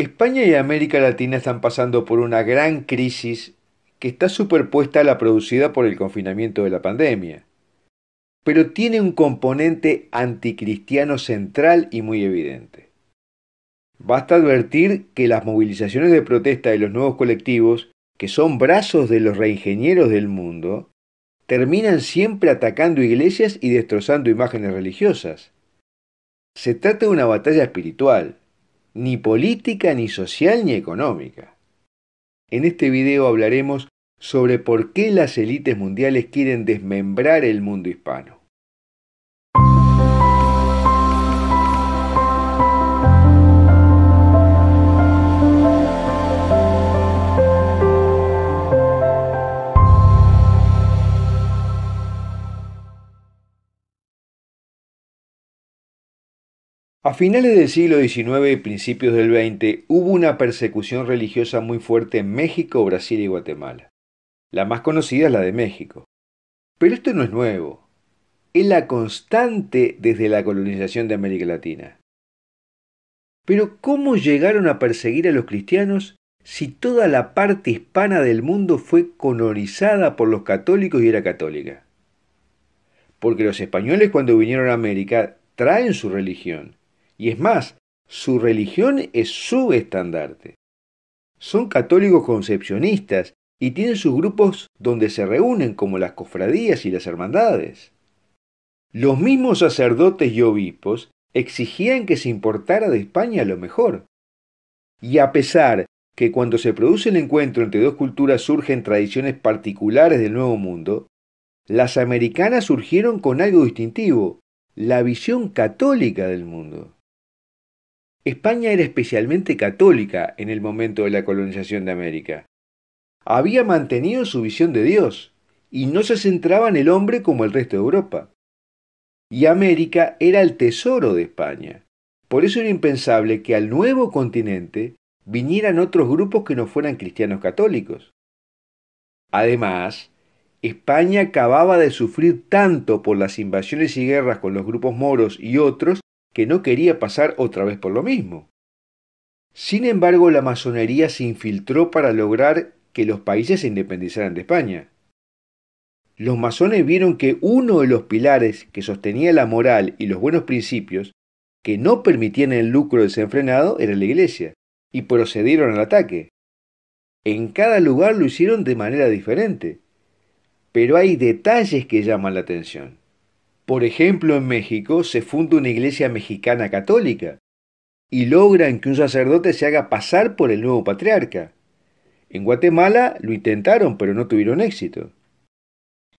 España y América Latina están pasando por una gran crisis que está superpuesta a la producida por el confinamiento de la pandemia, pero tiene un componente anticristiano central y muy evidente. Basta advertir que las movilizaciones de protesta de los nuevos colectivos, que son brazos de los reingenieros del mundo, terminan siempre atacando iglesias y destrozando imágenes religiosas. Se trata de una batalla espiritual, ni política, ni social, ni económica. En este video hablaremos sobre por qué las élites mundiales quieren desmembrar el mundo hispano. A finales del siglo XIX y principios del XX hubo una persecución religiosa muy fuerte en México, Brasil y Guatemala. La más conocida es la de México. Pero esto no es nuevo. Es la constante desde la colonización de América Latina. Pero ¿cómo llegaron a perseguir a los cristianos si toda la parte hispana del mundo fue colonizada por los católicos y era católica? Porque los españoles cuando vinieron a América traen su religión y es más, su religión es su estandarte. Son católicos concepcionistas y tienen sus grupos donde se reúnen como las cofradías y las hermandades. Los mismos sacerdotes y obispos exigían que se importara de España lo mejor. Y a pesar que cuando se produce el encuentro entre dos culturas surgen tradiciones particulares del Nuevo Mundo, las americanas surgieron con algo distintivo, la visión católica del mundo. España era especialmente católica en el momento de la colonización de América. Había mantenido su visión de Dios y no se centraba en el hombre como el resto de Europa. Y América era el tesoro de España. Por eso era impensable que al nuevo continente vinieran otros grupos que no fueran cristianos católicos. Además, España acababa de sufrir tanto por las invasiones y guerras con los grupos moros y otros que no quería pasar otra vez por lo mismo. Sin embargo, la masonería se infiltró para lograr que los países se independizaran de España. Los masones vieron que uno de los pilares que sostenía la moral y los buenos principios, que no permitían el lucro desenfrenado, era la Iglesia, y procedieron al ataque. En cada lugar lo hicieron de manera diferente, pero hay detalles que llaman la atención. Por ejemplo, en México se funda una iglesia mexicana católica y logran que un sacerdote se haga pasar por el nuevo patriarca. En Guatemala lo intentaron, pero no tuvieron éxito.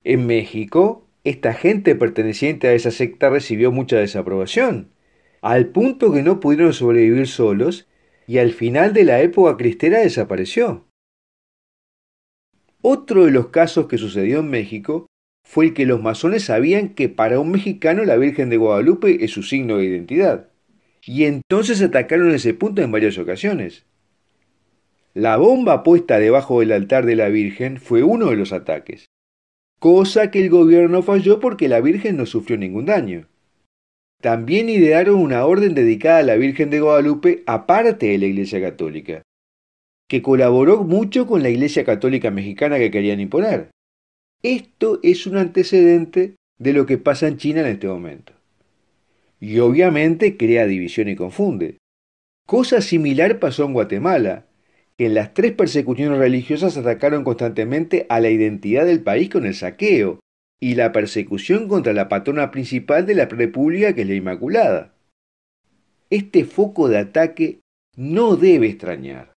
En México, esta gente perteneciente a esa secta recibió mucha desaprobación, al punto que no pudieron sobrevivir solos y al final de la época cristera desapareció. Otro de los casos que sucedió en México fue el que los masones sabían que para un mexicano la Virgen de Guadalupe es su signo de identidad. Y entonces atacaron ese punto en varias ocasiones. La bomba puesta debajo del altar de la Virgen fue uno de los ataques, cosa que el gobierno falló porque la Virgen no sufrió ningún daño. También idearon una orden dedicada a la Virgen de Guadalupe aparte de la Iglesia Católica, que colaboró mucho con la Iglesia Católica Mexicana que querían imponer. Esto es un antecedente de lo que pasa en China en este momento. Y obviamente crea división y confunde. Cosa similar pasó en Guatemala, que en las tres persecuciones religiosas atacaron constantemente a la identidad del país con el saqueo y la persecución contra la patrona principal de la República, que es la Inmaculada. Este foco de ataque no debe extrañar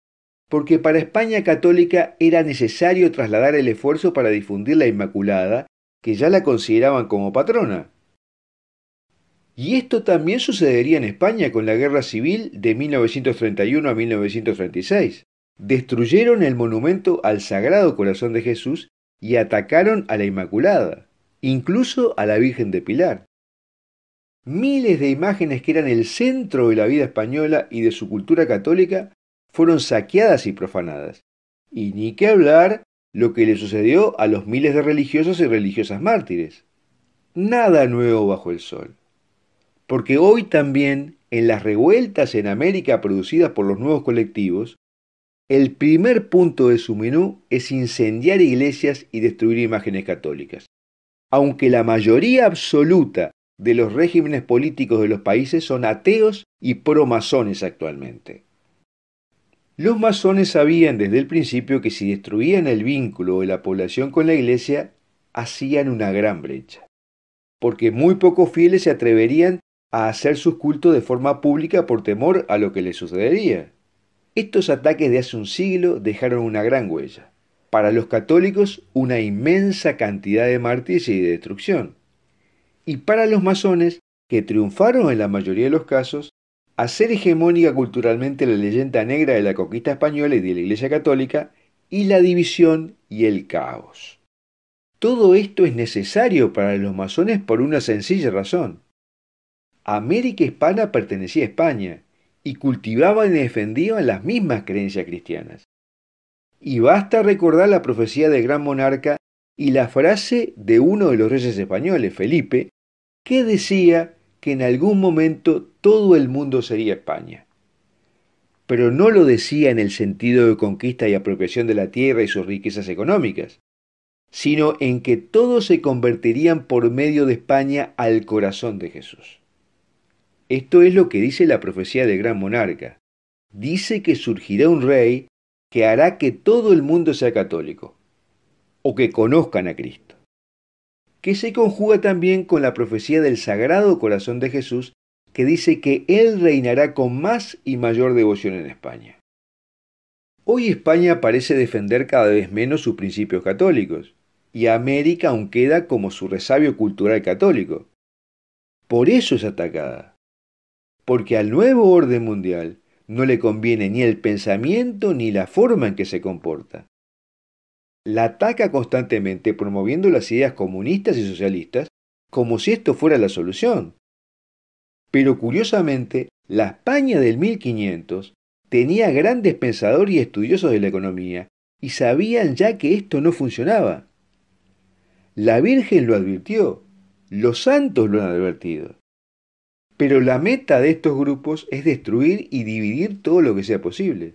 porque para España católica era necesario trasladar el esfuerzo para difundir la Inmaculada, que ya la consideraban como patrona. Y esto también sucedería en España con la Guerra Civil de 1931 a 1936. Destruyeron el monumento al Sagrado Corazón de Jesús y atacaron a la Inmaculada, incluso a la Virgen de Pilar. Miles de imágenes que eran el centro de la vida española y de su cultura católica fueron saqueadas y profanadas. Y ni que hablar lo que le sucedió a los miles de religiosos y religiosas mártires. Nada nuevo bajo el sol. Porque hoy también, en las revueltas en América producidas por los nuevos colectivos, el primer punto de su menú es incendiar iglesias y destruir imágenes católicas. Aunque la mayoría absoluta de los regímenes políticos de los países son ateos y promasones actualmente. Los masones sabían desde el principio que si destruían el vínculo de la población con la iglesia, hacían una gran brecha, porque muy pocos fieles se atreverían a hacer sus cultos de forma pública por temor a lo que les sucedería. Estos ataques de hace un siglo dejaron una gran huella. Para los católicos, una inmensa cantidad de mártires y de destrucción. Y para los masones, que triunfaron en la mayoría de los casos, hacer hegemónica culturalmente la leyenda negra de la conquista española y de la Iglesia Católica, y la división y el caos. Todo esto es necesario para los masones por una sencilla razón. América hispana pertenecía a España y cultivaban y defendían las mismas creencias cristianas. Y basta recordar la profecía del gran monarca y la frase de uno de los reyes españoles, Felipe, que decía que en algún momento todo el mundo sería España. Pero no lo decía en el sentido de conquista y apropiación de la tierra y sus riquezas económicas, sino en que todos se convertirían por medio de España al corazón de Jesús. Esto es lo que dice la profecía del gran monarca. Dice que surgirá un rey que hará que todo el mundo sea católico, o que conozcan a Cristo que se conjuga también con la profecía del Sagrado Corazón de Jesús, que dice que Él reinará con más y mayor devoción en España. Hoy España parece defender cada vez menos sus principios católicos, y América aún queda como su resabio cultural católico. Por eso es atacada, porque al nuevo orden mundial no le conviene ni el pensamiento ni la forma en que se comporta la ataca constantemente promoviendo las ideas comunistas y socialistas como si esto fuera la solución. Pero curiosamente, la España del 1500 tenía grandes pensadores y estudiosos de la economía y sabían ya que esto no funcionaba. La Virgen lo advirtió, los santos lo han advertido. Pero la meta de estos grupos es destruir y dividir todo lo que sea posible.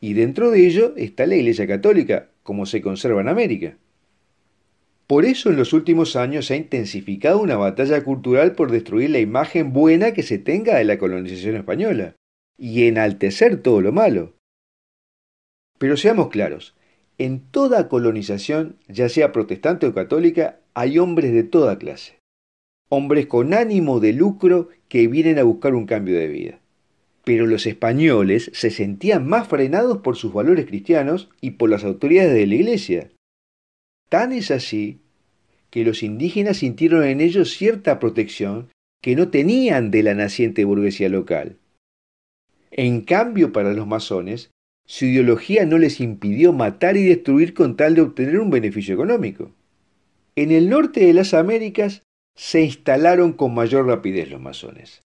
Y dentro de ello está la Iglesia Católica, como se conserva en América. Por eso en los últimos años se ha intensificado una batalla cultural por destruir la imagen buena que se tenga de la colonización española y enaltecer todo lo malo. Pero seamos claros, en toda colonización, ya sea protestante o católica, hay hombres de toda clase. Hombres con ánimo de lucro que vienen a buscar un cambio de vida pero los españoles se sentían más frenados por sus valores cristianos y por las autoridades de la Iglesia. Tan es así que los indígenas sintieron en ellos cierta protección que no tenían de la naciente burguesía local. En cambio, para los masones, su ideología no les impidió matar y destruir con tal de obtener un beneficio económico. En el norte de las Américas se instalaron con mayor rapidez los masones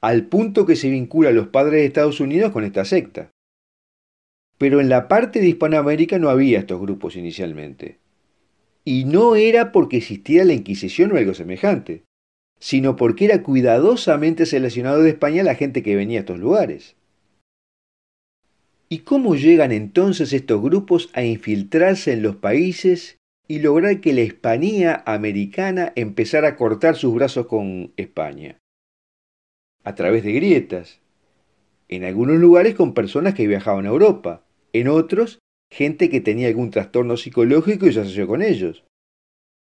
al punto que se vincula a los padres de Estados Unidos con esta secta. Pero en la parte de Hispanoamérica no había estos grupos inicialmente. Y no era porque existiera la Inquisición o algo semejante, sino porque era cuidadosamente seleccionado de España la gente que venía a estos lugares. ¿Y cómo llegan entonces estos grupos a infiltrarse en los países y lograr que la Hispanía americana empezara a cortar sus brazos con España? a través de grietas, en algunos lugares con personas que viajaban a Europa, en otros gente que tenía algún trastorno psicológico y se asoció con ellos.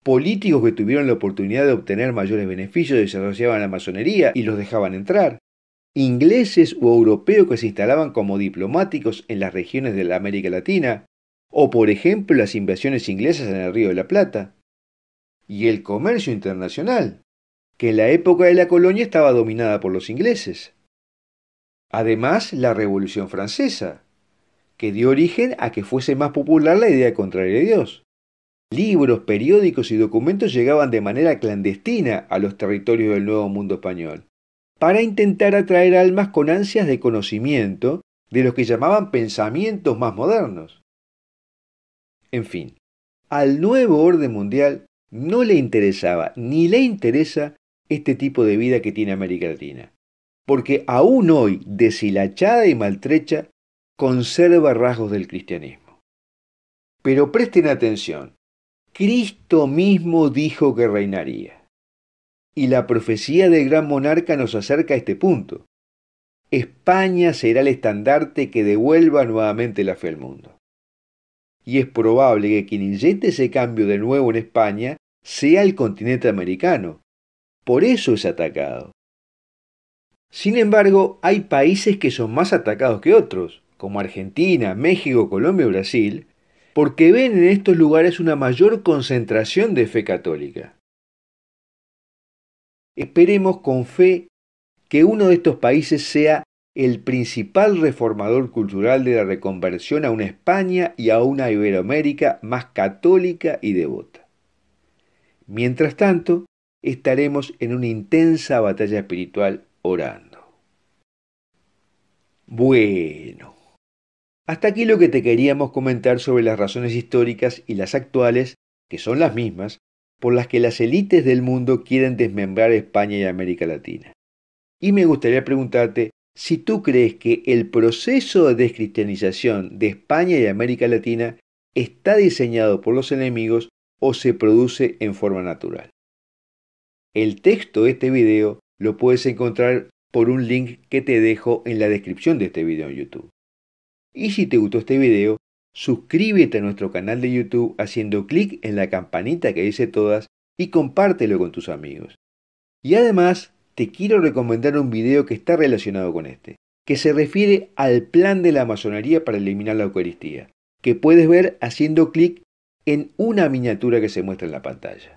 Políticos que tuvieron la oportunidad de obtener mayores beneficios y se asociaban a la masonería y los dejaban entrar. Ingleses o europeos que se instalaban como diplomáticos en las regiones de la América Latina, o por ejemplo las invasiones inglesas en el Río de la Plata. Y el comercio internacional, que en la época de la colonia estaba dominada por los ingleses. Además, la Revolución Francesa, que dio origen a que fuese más popular la idea contraria de Dios. Libros, periódicos y documentos llegaban de manera clandestina a los territorios del Nuevo Mundo Español, para intentar atraer almas con ansias de conocimiento de los que llamaban pensamientos más modernos. En fin, al nuevo orden mundial no le interesaba ni le interesa este tipo de vida que tiene América Latina. Porque aún hoy, deshilachada y maltrecha, conserva rasgos del cristianismo. Pero presten atención, Cristo mismo dijo que reinaría. Y la profecía del gran monarca nos acerca a este punto. España será el estandarte que devuelva nuevamente la fe al mundo. Y es probable que quien inyecte ese cambio de nuevo en España sea el continente americano, por eso es atacado. Sin embargo, hay países que son más atacados que otros, como Argentina, México, Colombia o Brasil, porque ven en estos lugares una mayor concentración de fe católica. Esperemos con fe que uno de estos países sea el principal reformador cultural de la reconversión a una España y a una Iberoamérica más católica y devota. Mientras tanto, estaremos en una intensa batalla espiritual orando. Bueno, hasta aquí lo que te queríamos comentar sobre las razones históricas y las actuales, que son las mismas, por las que las élites del mundo quieren desmembrar España y América Latina. Y me gustaría preguntarte si tú crees que el proceso de descristianización de España y América Latina está diseñado por los enemigos o se produce en forma natural. El texto de este video lo puedes encontrar por un link que te dejo en la descripción de este video en YouTube. Y si te gustó este video, suscríbete a nuestro canal de YouTube haciendo clic en la campanita que dice todas y compártelo con tus amigos. Y además, te quiero recomendar un video que está relacionado con este, que se refiere al plan de la masonería para eliminar la Eucaristía, que puedes ver haciendo clic en una miniatura que se muestra en la pantalla.